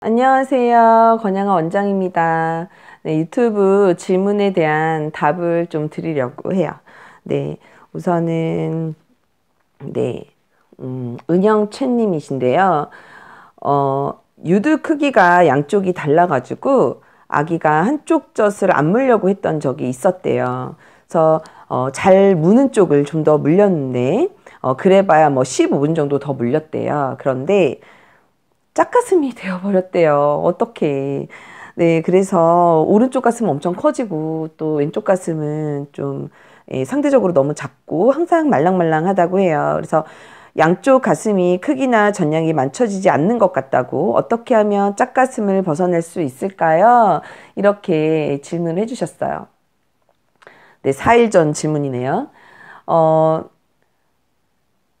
안녕하세요. 권양아 원장입니다. 네, 유튜브 질문에 대한 답을 좀 드리려고 해요. 네, 우선은 네, 음, 은영 채님이신데요. 어, 유두 크기가 양쪽이 달라가지고 아기가 한쪽 젖을 안 물려고 했던 적이 있었대요. 그래서 어, 잘 무는 쪽을 좀 더 물렸는데 어, 그래봐야 뭐 15분 정도 더 물렸대요. 그런데 짝가슴이 되어버렸대요. 어떻게. 네, 그래서 오른쪽 가슴은 엄청 커지고 또 왼쪽 가슴은 좀 예, 상대적으로 너무 작고 항상 말랑말랑하다고 해요. 그래서 양쪽 가슴이 크기나 전량이 맞춰지지 않는 것 같다고 어떻게 하면 짝가슴을 벗어낼 수 있을까요? 이렇게 질문을 해주셨어요. 네, 4일 전 질문이네요. 어,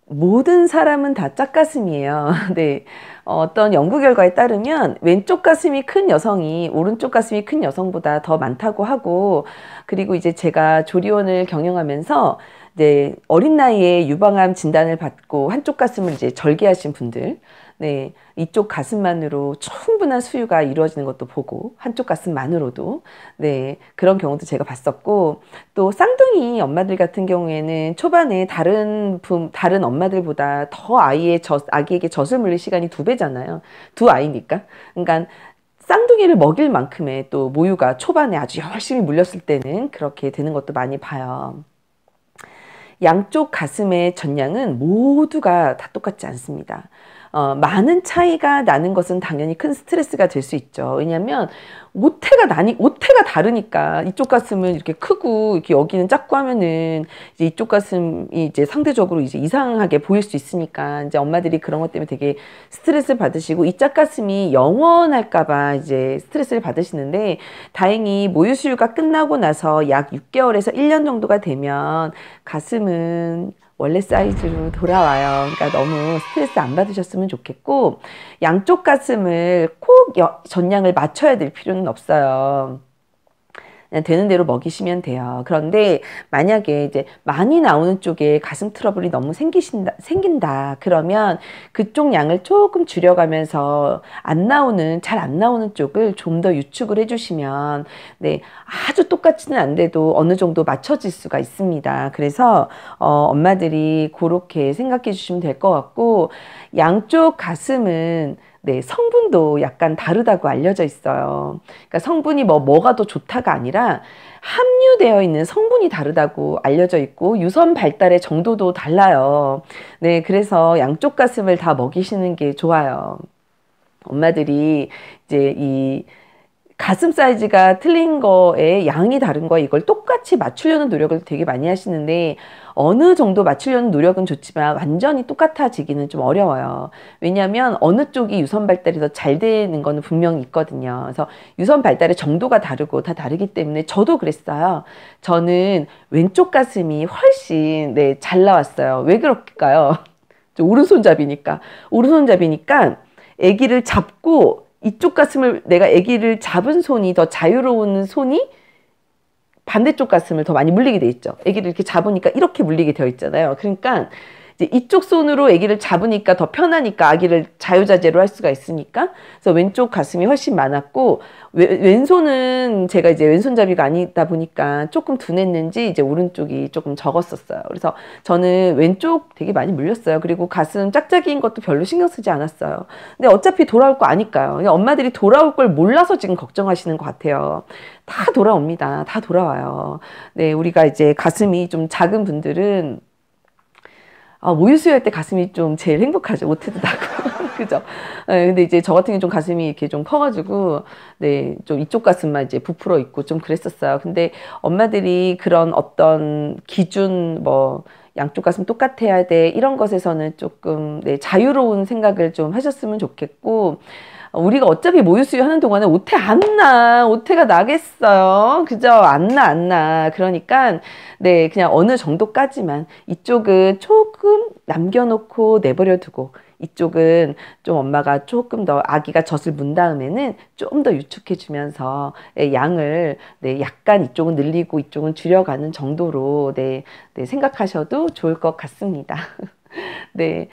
모든 사람은 다 짝가슴이에요. 네. 어떤 연구 결과에 따르면 왼쪽 가슴이 큰 여성이 오른쪽 가슴이 큰 여성보다 더 많다고 하고 그리고 이제 제가 조리원을 경영하면서 네, 어린 나이에 유방암 진단을 받고 한쪽 가슴을 이제 절개하신 분들, 네, 이쪽 가슴만으로 충분한 수유가 이루어지는 것도 보고, 한쪽 가슴만으로도, 네, 그런 경우도 제가 봤었고, 또 쌍둥이 엄마들 같은 경우에는 초반에 다른 분, 다른 엄마들보다 더 아이의 젖, 아기에게 젖을 물릴 시간이 두 배잖아요. 두 아이니까. 그러니까 쌍둥이를 먹일 만큼의 또 모유가 초반에 아주 열심히 물렸을 때는 그렇게 되는 것도 많이 봐요. 양쪽 가슴의 전량은 모두가 다 똑같지 않습니다. 어, 많은 차이가 나는 것은 당연히 큰 스트레스가 될 수 있죠. 왜냐하면 오태가 나니 오태가 다르니까 이쪽 가슴은 이렇게 크고 이렇게 여기는 작고 하면은 이제 이쪽 가슴이 이제 상대적으로 이제 이상하게 보일 수 있으니까 이제 엄마들이 그런 것 때문에 되게 스트레스를 받으시고 이 짝가슴이 영원할까봐 이제 스트레스를 받으시는데 다행히 모유 수유가 끝나고 나서 약 6개월에서 1년 정도가 되면 가슴은 원래 사이즈로 돌아와요. 그러니까 너무 스트레스 안 받으셨으면 좋겠고 양쪽 가슴을 꼭 전량을 맞춰야 될 필요는 없어요. 되는 대로 먹이시면 돼요. 그런데 만약에 이제 많이 나오는 쪽에 가슴 트러블이 너무 생기신다, 생긴다. 그러면 그쪽 양을 조금 줄여가면서 안 나오는, 잘 안 나오는 쪽을 좀 더 유축을 해주시면, 네, 아주 똑같지는 안 돼도 어느 정도 맞춰질 수가 있습니다. 그래서, 어, 엄마들이 그렇게 생각해 주시면 될 것 같고, 양쪽 가슴은 네, 성분도 약간 다르다고 알려져 있어요. 그러니까 성분이 뭐 뭐가 더 좋다가 아니라 함유되어 있는 성분이 다르다고 알려져 있고 유선 발달의 정도도 달라요. 네, 그래서 양쪽 가슴을 다 먹이시는 게 좋아요. 엄마들이 이제 이 가슴 사이즈가 틀린 거에 양이 다른 거에 이걸 똑같이 맞추려는 노력을 되게 많이 하시는데 어느 정도 맞추려는 노력은 좋지만 완전히 똑같아지기는 좀 어려워요. 왜냐하면 어느 쪽이 유선 발달이 더 잘 되는 거는 분명히 있거든요. 그래서 유선 발달의 정도가 다르고 다 다르기 때문에 저도 그랬어요. 저는 왼쪽 가슴이 훨씬 네, 잘 나왔어요. 왜 그럴까요? 오른손잡이니까. 오른손잡이니까 아기를 잡고 이쪽 가슴을 내가 아기를 잡은 손이 더 자유로운 손이 반대쪽 가슴을 더 많이 물리게 돼 있죠. 아기를 이렇게 잡으니까 이렇게 물리게 되어 있잖아요. 그러니까 이쪽 손으로 아기를 잡으니까 더 편하니까 아기를 자유자재로 할 수가 있으니까 그래서 왼쪽 가슴이 훨씬 많았고 왼손은 제가 이제 왼손잡이가 아니다 보니까 조금 둔했는지 이제 오른쪽이 조금 적었었어요. 그래서 저는 왼쪽 되게 많이 물렸어요. 그리고 가슴 짝짝이인 것도 별로 신경 쓰지 않았어요. 근데 어차피 돌아올 거 아니까요. 엄마들이 돌아올 걸 몰라서 지금 걱정하시는 것 같아요. 다 돌아옵니다. 다 돌아와요. 네, 우리가 이제 가슴이 좀 작은 분들은 아, 모유 수유할 때 가슴이 좀 제일 행복하죠. 못해도 나고. 그죠? 네, 근데 이제 저 같은 경우 좀 가슴이 이렇게 좀 커가지고, 네, 좀 이쪽 가슴만 이제 부풀어 있고 좀 그랬었어요. 근데 엄마들이 그런 어떤 기준, 뭐, 양쪽 가슴 똑같아야 돼. 이런 것에서는 조금, 네, 자유로운 생각을 좀 하셨으면 좋겠고, 우리가 어차피 모유수유 하는 동안에 오태 안 나. 오태가 나겠어요. 그죠? 안 나, 안 나. 그러니까, 네, 그냥 어느 정도까지만 이쪽은 조금 남겨놓고 내버려 두고, 이쪽은 좀 엄마가 조금 더 아기가 젖을 문 다음에는 좀 더 유축해 주면서 예, 양을 네, 약간 이쪽은 늘리고 이쪽은 줄여가는 정도로 네, 네, 생각하셔도 좋을 것 같습니다. 네,